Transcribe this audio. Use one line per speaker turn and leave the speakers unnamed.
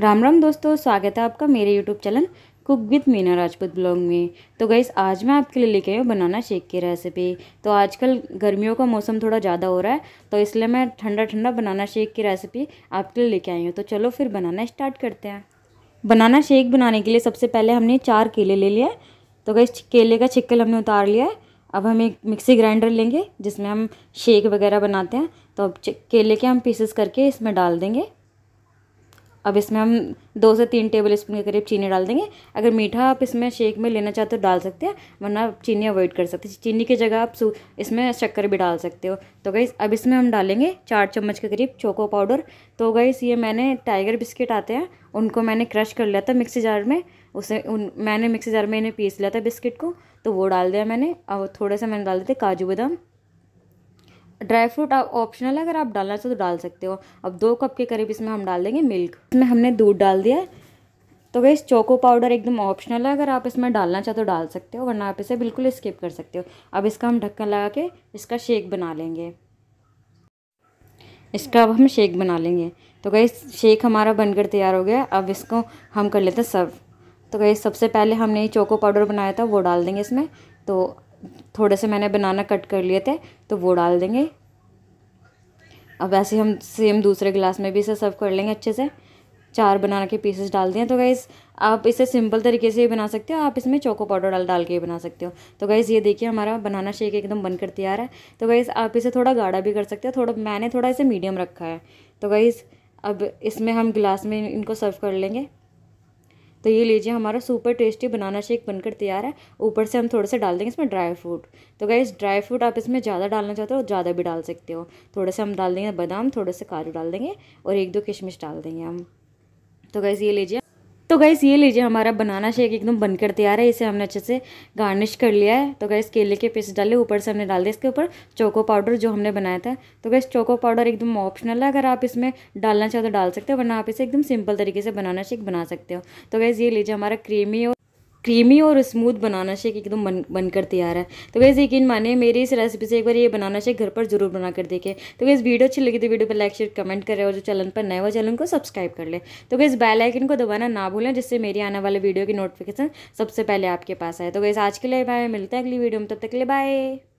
राम राम दोस्तों स्वागत है आपका मेरे YouTube channel cook with Meena Rajput blog में तो गई आज मैं आपके लिए लेके आई हूँ बनाना शेक की रेसिपी तो आजकल गर्मियों का मौसम थोड़ा ज़्यादा हो रहा है तो इसलिए मैं ठंडा ठंडा बनाना शेक की रेसिपी आपके लिए लेके आई हूँ तो चलो फिर बनाना स्टार्ट करते हैं बनाना शेक बनाने के लिए सबसे पहले हमने चार केले ले लिए तो गई केले का छिक्कल हमने उतार लिया है अब हम एक मिक्सी ग्राइंडर लेंगे जिसमें हम शेक वगैरह बनाते हैं तो अब केले के हम पीसेस करके इसमें डाल देंगे अब इसमें हम दो से तीन टेबल स्पून के करीब चीनी डाल देंगे अगर मीठा आप इसमें शेक में लेना चाहते हो डाल सकते हैं वरना आप चीनी अवॉइड कर सकते हैं चीनी की जगह आप इसमें शक्कर भी डाल सकते हो तो गई अब इसमें हम डालेंगे चार चम्मच के करीब चोको पाउडर तो गई ये मैंने टाइगर बिस्किट आते हैं उनको मैंने क्रश कर लिया था मिक्सी जार में उसे उन मैंने मिक्सी जार में इन्हें पीस लिया था बिस्किट को तो वो डाल दिया मैंने और थोड़े से मैंने डाल दिए काजू बादाम ड्राई फ्रूट आप ऑप्शनल है अगर आप डालना चाहो तो डाल सकते हो अब दो कप के करीब इसमें हम डाल देंगे मिल्क इसमें हमने दूध डाल दिया तो वैसे चोको पाउडर एकदम ऑप्शनल है अगर आप इसमें डालना चाहो तो डाल सकते हो वरना आप इसे बिल्कुल स्किप कर सकते हो अब इसका हम ढक्कन लगा के इसका शेक बना लेंगे इसका अब हम शेक बना लेंगे तो गई शेक हमारा बनकर तैयार हो गया अब इसको हम कर लेते हैं सर्व तो गई सबसे पहले हमने चोको पाउडर बनाया था वो डाल देंगे इसमें तो थोड़े से मैंने बनाना कट कर लिए थे तो वो डाल देंगे अब ऐसे हम सेम दूसरे गिलास में भी इसे सर्व कर लेंगे अच्छे से चार बनाना के पीसेस डाल दिए तो गाइज़ आप इसे सिंपल तरीके से भी बना सकते हो आप इसमें चोको पाउडर डाल डाल के बना सकते हो तो गाइज़ ये देखिए हमारा बनाना शेक एकदम बन तैयार है तो गाइज़ आप इसे थोड़ा गाढ़ा भी कर सकते हो थोड़ा मैंने थोड़ा इसे मीडियम रखा है तो गाइज़ अब इसमें हम गिलास में इनको सर्व कर लेंगे तो ये लीजिए हमारा सुपर टेस्टी बनाना शेक बनकर तैयार है ऊपर से हम थोड़े से डाल देंगे इसमें ड्राई फ्रूट तो गाइज़ ड्राई फ्रूट आप इसमें ज़्यादा डालना चाहते हो तो ज़्यादा भी डाल सकते हो थोड़ा सा हम डाल देंगे बादाम थोड़े से काजू डाल देंगे और एक दो किशमिश डाल देंगे हम तो गैस ये लीजिए गैस ये लीजिए हमारा बनाना शेक एकदम बनकर तैयार है इसे हमने अच्छे से गार्निश कर लिया है तो गैस केले के पीस डाले ऊपर से हमने डाल दिया इसके ऊपर चोको पाउडर जो हमने बनाया था तो गैस चोको पाउडर एकदम ऑप्शनल है अगर आप इसमें डालना चाहो तो डाल सकते हो वरना आप इसे एकदम सिंपल तरीके से बनाना शेक बना सकते हो तो गैस ये लीजिए हमारा क्रीमी और क्रीमी और स्मूथ बनाना शेक एकदम बन बनकर तैयार है तो वैसे यकीन माने मेरी इस रेसिपी से एक बार ये बनाना शेक घर पर जरूर बना कर देखें तो वैसे वीडियो अच्छी लगी तो वीडियो पर लाइक शेयर कमेंट करें और जो चैनल पर नए हुआ चैनल को सब्सक्राइब कर ले तो वैसे बेल आइकन को दबाना ना भूलें जिससे मेरी आने वाले वीडियो की नोटिफिकेशन सबसे पहले आपके पास आए तो वैसे आज के लिए बाय मिलते हैं अगली वीडियो में तब तक के लिए बाय